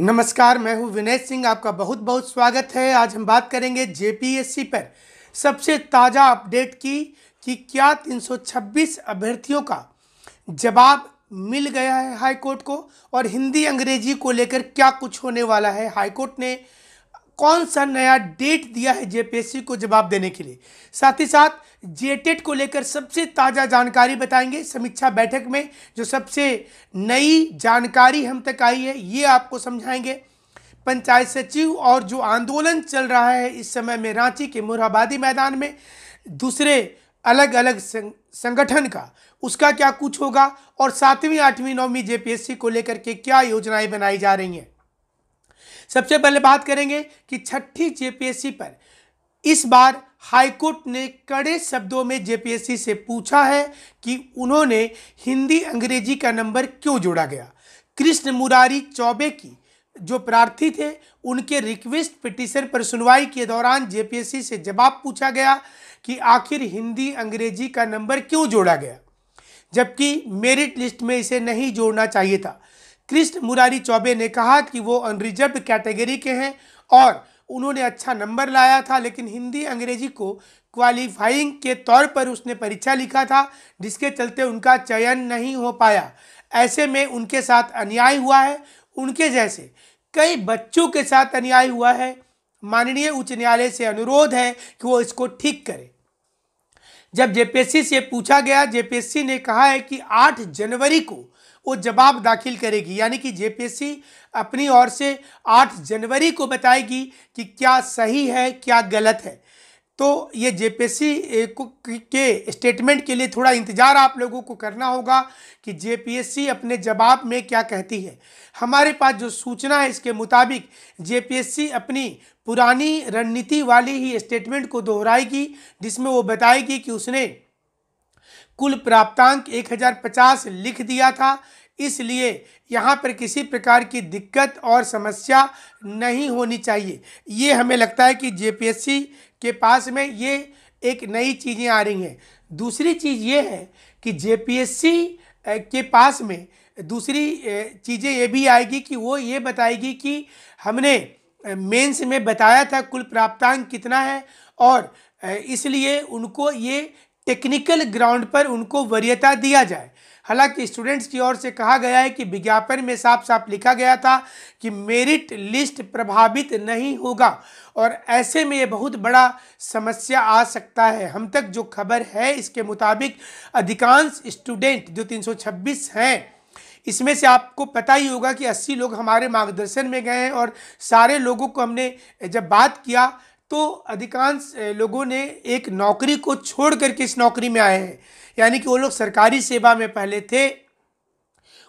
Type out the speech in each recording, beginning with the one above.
नमस्कार मैं हूं विनय सिंह आपका बहुत बहुत स्वागत है आज हम बात करेंगे जेपीएससी पर सबसे ताज़ा अपडेट की कि क्या 326 अभ्यर्थियों का जवाब मिल गया है हाईकोर्ट को और हिंदी अंग्रेजी को लेकर क्या कुछ होने वाला है हाईकोर्ट ने कौन सा नया डेट दिया है जेपीएससी को जवाब देने के लिए साथ ही साथ जेटेट e को लेकर सबसे ताज़ा जानकारी बताएंगे समीक्षा बैठक में जो सबसे नई जानकारी हम तक आई है ये आपको समझाएंगे पंचायत सचिव और जो आंदोलन चल रहा है इस समय में रांची के मुराबादी मैदान में दूसरे अलग अलग संगठन का उसका क्या कुछ होगा और सातवीं आठवीं नौवीं जेपीएससी को लेकर के क्या योजनाएं बनाई जा रही हैं सबसे पहले बात करेंगे कि छठी जेपीएससी पर इस बार हाईकोर्ट ने कड़े शब्दों में जेपीएससी से पूछा है कि उन्होंने हिंदी अंग्रेजी का नंबर क्यों जोड़ा गया कृष्ण मुरारी चौबे की जो प्रार्थी थे उनके रिक्वेस्ट पिटिशन पर सुनवाई के दौरान जेपीएससी से जवाब पूछा गया कि आखिर हिंदी अंग्रेजी का नंबर क्यों जोड़ा गया जबकि मेरिट लिस्ट में इसे नहीं जोड़ना चाहिए था कृष्ण मुरारी चौबे ने कहा कि वो अनरिजर्व कैटेगरी के हैं और उन्होंने अच्छा नंबर लाया था लेकिन हिंदी अंग्रेजी को क्वालिफाइंग के तौर पर उसने परीक्षा लिखा था जिसके चलते उनका चयन नहीं हो पाया ऐसे में उनके साथ अन्याय हुआ है उनके जैसे कई बच्चों के साथ अन्याय हुआ है माननीय उच्च न्यायालय से अनुरोध है कि वो इसको ठीक करे जब जेपीएससी से पूछा गया जेपीएससी ने कहा है कि 8 जनवरी को वो जवाब दाखिल करेगी यानी कि जेपीएससी अपनी ओर से 8 जनवरी को बताएगी कि क्या सही है क्या गलत है तो ये जेपीएससी के स्टेटमेंट के लिए थोड़ा इंतज़ार आप लोगों को करना होगा कि जेपीएससी अपने जवाब में क्या कहती है हमारे पास जो सूचना है इसके मुताबिक जेपीएससी अपनी पुरानी रणनीति वाली ही स्टेटमेंट को दोहराएगी जिसमें वो बताएगी कि उसने कुल प्राप्तांक 1050 लिख दिया था इसलिए यहाँ पर किसी प्रकार की दिक्कत और समस्या नहीं होनी चाहिए ये हमें लगता है कि जेपीएससी के पास में ये एक नई चीज़ें आ रही हैं दूसरी चीज़ ये है कि जेपीएससी के पास में दूसरी चीज़ें ये भी आएगी कि वो ये बताएगी कि हमने मेंस में बताया था कुल प्राप्तांक कितना है और इसलिए उनको ये टेक्निकल ग्राउंड पर उनको वरीयता दिया जाए हालांकि स्टूडेंट्स की ओर से कहा गया है कि विज्ञापन में साफ साफ लिखा गया था कि मेरिट लिस्ट प्रभावित नहीं होगा और ऐसे में ये बहुत बड़ा समस्या आ सकता है हम तक जो खबर है इसके मुताबिक अधिकांश स्टूडेंट जो 326 हैं इसमें से आपको पता ही होगा कि 80 लोग हमारे मार्गदर्शन में गए हैं और सारे लोगों को हमने जब बात किया तो अधिकांश लोगों ने एक नौकरी को छोड़ करके इस नौकरी में आए हैं यानी कि वो लोग सरकारी सेवा में पहले थे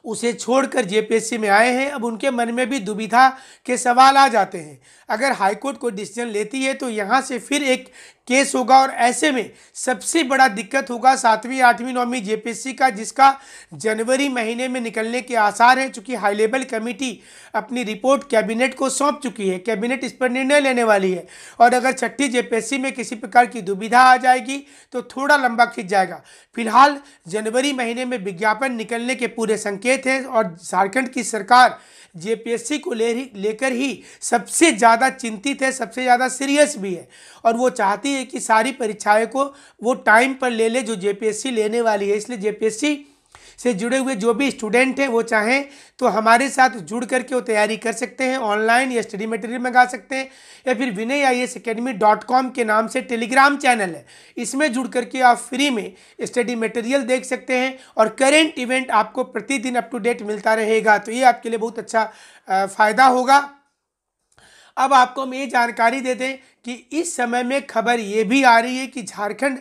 उसे छोड़कर जेपीएससी में आए हैं अब उनके मन में भी दुविधा के सवाल आ जाते हैं अगर हाईकोर्ट को डिसीजन लेती है तो यहाँ से फिर एक केस होगा और ऐसे में सबसे बड़ा दिक्कत होगा सातवीं आठवीं नौवीं जेपीएससी का जिसका जनवरी महीने में निकलने के आसार हैं चूँकि हाई लेवल कमेटी अपनी रिपोर्ट कैबिनेट को सौंप चुकी है कैबिनेट इस पर निर्णय लेने वाली है और अगर छठी जे में किसी प्रकार की दुविधा आ जाएगी तो थोड़ा लंबा खिंच जाएगा फिलहाल जनवरी महीने में विज्ञापन निकलने के पूरे संकेत के थे और झारखंड की सरकार जेपीएससी को ले लेकर ही सबसे ज़्यादा चिंतित है सबसे ज़्यादा सीरियस भी है और वो चाहती है कि सारी परीक्षाएं को वो टाइम पर ले ले जो जेपीएससी लेने वाली है इसलिए जेपीएससी से जुड़े हुए जो भी स्टूडेंट हैं वो चाहें तो हमारे साथ जुड़ करके वो तैयारी कर सकते हैं ऑनलाइन या स्टडी मटेरियल मंगा सकते हैं या फिर Vinay I S academy dot com के नाम से टेलीग्राम चैनल है इसमें जुड़ करके आप फ्री में स्टडी मटेरियल देख सकते हैं और करेंट इवेंट आपको प्रतिदिन अप टू डेट मिलता रहेगा तो ये आपके लिए बहुत अच्छा फ़ायदा होगा अब आपको हम ये जानकारी दे दें कि इस समय में खबर ये भी आ रही है कि झारखंड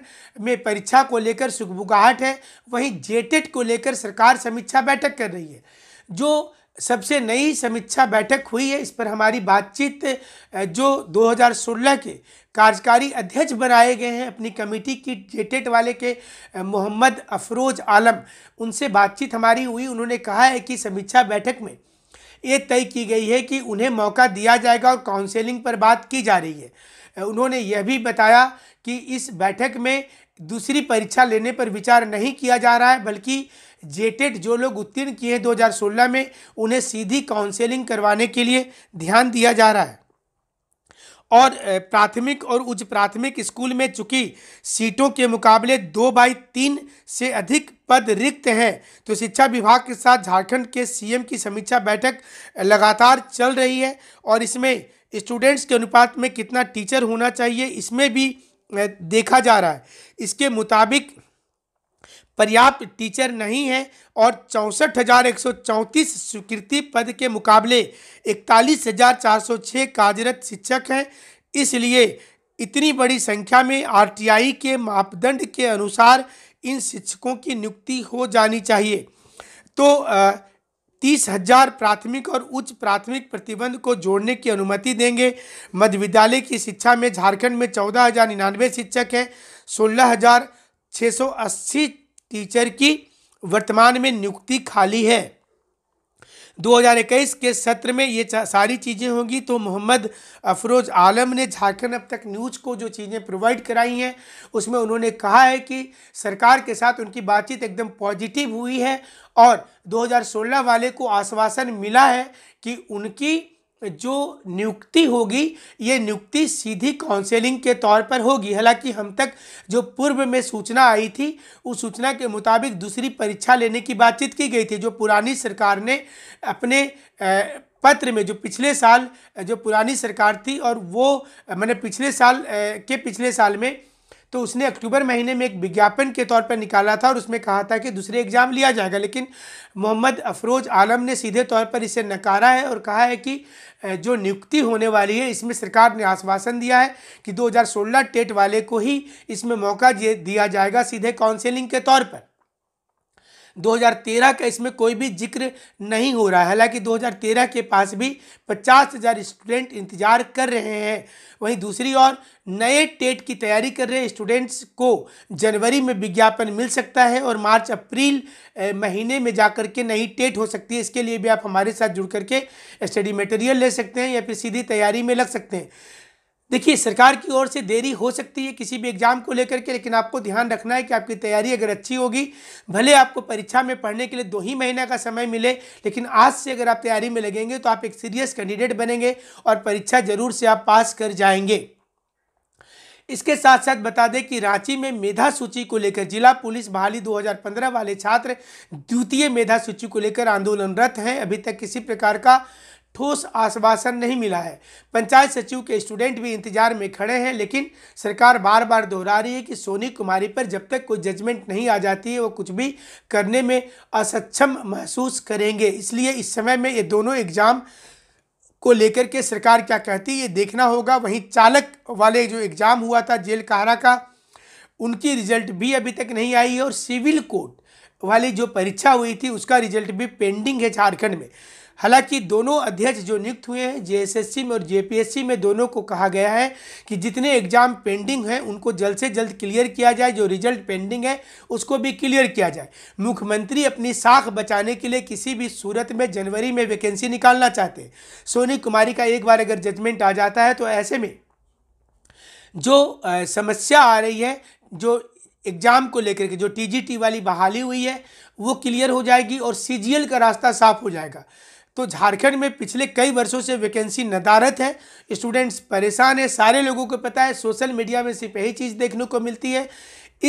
में परीक्षा को लेकर सुगबुगाहट है वहीं जेटेट को लेकर सरकार समीक्षा बैठक कर रही है जो सबसे नई समीक्षा बैठक हुई है इस पर हमारी बातचीत जो 2016 के कार्यकारी अध्यक्ष बनाए गए हैं अपनी कमेटी की जेटेट वाले के मोहम्मद अफरोज आलम उनसे बातचीत हमारी हुई उन्होंने कहा है कि समीक्षा बैठक में ये तय की गई है कि उन्हें मौका दिया जाएगा और काउंसलिंग पर बात की जा रही है उन्होंने यह भी बताया कि इस बैठक में दूसरी परीक्षा लेने पर विचार नहीं किया जा रहा है बल्कि जेटेड जो लोग उत्तीर्ण किए हैं 2016 में उन्हें सीधी काउंसलिंग करवाने के लिए ध्यान दिया जा रहा है और प्राथमिक और उच्च प्राथमिक स्कूल में चूंकि सीटों के मुकाबले दो बाई तीन से अधिक पद रिक्त हैं तो शिक्षा विभाग के साथ झारखंड के सीएम की समीक्षा बैठक लगातार चल रही है और इसमें स्टूडेंट्स के अनुपात में कितना टीचर होना चाहिए इसमें भी देखा जा रहा है इसके मुताबिक पर्याप्त टीचर नहीं है और चौंसठ हज़ार एक सौ चौंतीस स्वीकृति पद के मुकाबले इकतालीस हज़ार चार सौ छः कार्यरत शिक्षक हैं इसलिए इतनी बड़ी संख्या में आरटीआई के मापदंड के अनुसार इन शिक्षकों की नियुक्ति हो जानी चाहिए तो तीस हजार प्राथमिक और उच्च प्राथमिक प्रतिबंध को जोड़ने की अनुमति देंगे मध्य विद्यालय की शिक्षा में झारखंड में चौदह हजार निन्यानवे शिक्षक हैं सोलह हजार छः सौ अस्सी टीचर की वर्तमान में नियुक्ति खाली है 2021 के सत्र में ये सारी चीज़ें होंगी तो मोहम्मद अफरोज आलम ने झारखंड अब तक न्यूज़ को जो चीज़ें प्रोवाइड कराई हैं उसमें उन्होंने कहा है कि सरकार के साथ उनकी बातचीत एकदम पॉजिटिव हुई है और 2016 वाले को आश्वासन मिला है कि उनकी जो नियुक्ति होगी ये नियुक्ति सीधी काउंसलिंग के तौर पर होगी हालांकि हम तक जो पूर्व में सूचना आई थी उस सूचना के मुताबिक दूसरी परीक्षा लेने की बातचीत की गई थी जो पुरानी सरकार ने अपने पत्र में जो पिछले साल जो पुरानी सरकार थी और वो मैंने पिछले साल के पिछले साल में तो उसने अक्टूबर महीने में एक विज्ञापन के तौर पर निकाला था और उसमें कहा था कि दूसरे एग्ज़ाम लिया जाएगा लेकिन मोहम्मद अफरोज आलम ने सीधे तौर पर इसे नकारा है और कहा है कि जो नियुक्ति होने वाली है इसमें सरकार ने आश्वासन दिया है कि 2016 टेट वाले को ही इसमें मौका दिया जाएगा सीधे काउंसिलिंग के तौर पर 2013 का इसमें कोई भी जिक्र नहीं हो रहा है हालांकि 2013 के पास भी पचास हज़ार स्टूडेंट इंतजार कर रहे हैं वहीं दूसरी ओर नए टेट की तैयारी कर रहे स्टूडेंट्स को जनवरी में विज्ञापन मिल सकता है और मार्च अप्रैल महीने में जाकर के नई टेट हो सकती है इसके लिए भी आप हमारे साथ जुड़ करके स्टडी मटेरियल ले सकते हैं या फिर सीधी तैयारी में लग सकते हैं देखिए सरकार की ओर से देरी हो सकती है किसी भी एग्ज़ाम को लेकर के लेकिन आपको ध्यान रखना है कि आपकी तैयारी अगर अच्छी होगी भले आपको परीक्षा में पढ़ने के लिए दो ही महीना का समय मिले लेकिन आज से अगर आप तैयारी में लगेंगे तो आप एक सीरियस कैंडिडेट बनेंगे और परीक्षा ज़रूर से आप पास कर जाएंगे इसके साथ साथ बता दें कि रांची में मेधा सूची को लेकर जिला पुलिस बहाली 2015 वाले छात्र द्वितीय मेधा सूची को लेकर आंदोलनरत हैं अभी तक किसी प्रकार का ठोस आश्वासन नहीं मिला है पंचायत सचिव के स्टूडेंट भी इंतजार में खड़े हैं लेकिन सरकार बार बार दोहरा रही है कि सोनी कुमारी पर जब तक कोई जजमेंट नहीं आ जाती है वो कुछ भी करने में असक्षम महसूस करेंगे इसलिए इस समय में ये दोनों एग्ज़ाम को लेकर के सरकार क्या कहती है ये देखना होगा वहीं चालक वाले जो एग्ज़ाम हुआ था जेल कारा का उनकी रिजल्ट भी अभी तक नहीं आई है और सिविल कोर्ट वाली जो परीक्षा हुई थी उसका रिजल्ट भी पेंडिंग है झारखंड में हालांकि दोनों अध्यक्ष जो नियुक्त हुए हैं जेएसएससी में और जेपीएससी में दोनों को कहा गया है कि जितने एग्जाम पेंडिंग हैं उनको जल्द से जल्द क्लियर किया जाए जो रिजल्ट पेंडिंग है उसको भी क्लियर किया जाए मुख्यमंत्री अपनी साख बचाने के लिए किसी भी सूरत में जनवरी में वैकेंसी निकालना चाहते हैं सोनी कुमारी का एक बार अगर जजमेंट आ जाता है तो ऐसे में जो समस्या आ रही है जो एग्ज़ाम को लेकर के जो टीजीटी वाली बहाली हुई है वो क्लियर हो जाएगी और सीजीएल का रास्ता साफ हो जाएगा तो झारखंड में पिछले कई वर्षों से वैकेंसी नदारत है स्टूडेंट्स परेशान है सारे लोगों को पता है सोशल मीडिया में सिर्फ यही चीज़ देखने को मिलती है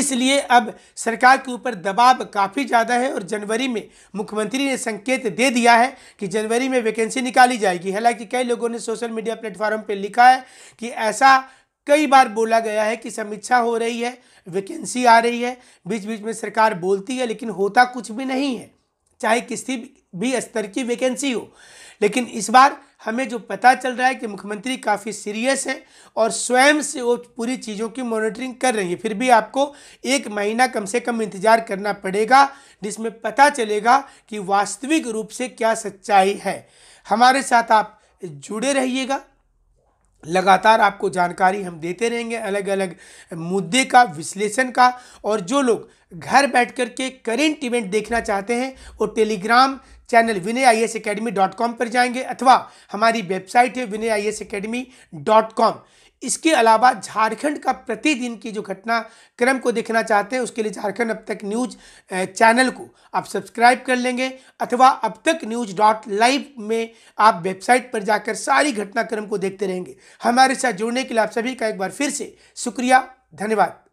इसलिए अब सरकार के ऊपर दबाव काफ़ी ज़्यादा है और जनवरी में मुख्यमंत्री ने संकेत दे दिया है कि जनवरी में वैकेंसी निकाली जाएगी हालांकि कई लोगों ने सोशल मीडिया प्लेटफॉर्म पर लिखा है कि ऐसा कई बार बोला गया है कि समीक्षा हो रही है वैकेंसी आ रही है बीच बीच में सरकार बोलती है लेकिन होता कुछ भी नहीं है चाहे किसी भी स्तर की वैकेंसी हो लेकिन इस बार हमें जो पता चल रहा है कि मुख्यमंत्री काफ़ी सीरियस है और स्वयं से वो पूरी चीज़ों की मॉनिटरिंग कर रही है फिर भी आपको एक महीना कम से कम इंतज़ार करना पड़ेगा जिसमें पता चलेगा कि वास्तविक रूप से क्या सच्चाई है हमारे साथ आप जुड़े रहिएगा लगातार आपको जानकारी हम देते रहेंगे अलग अलग मुद्दे का विश्लेषण का और जो लोग घर बैठ कर के करेंट इवेंट देखना चाहते हैं वो Telegram channel Vinay I S academy dot com पर जाएंगे अथवा हमारी वेबसाइट है Vinay I S academy dot com इसके अलावा झारखंड का प्रतिदिन की जो घटना क्रम को देखना चाहते हैं उसके लिए झारखंड अब तक न्यूज चैनल को आप सब्सक्राइब कर लेंगे अथवा अब तक न्यूज डॉट लाइव में आप वेबसाइट पर जाकर सारी घटनाक्रम को देखते रहेंगे हमारे साथ जुड़ने के लिए आप सभी का एक बार फिर से शुक्रिया धन्यवाद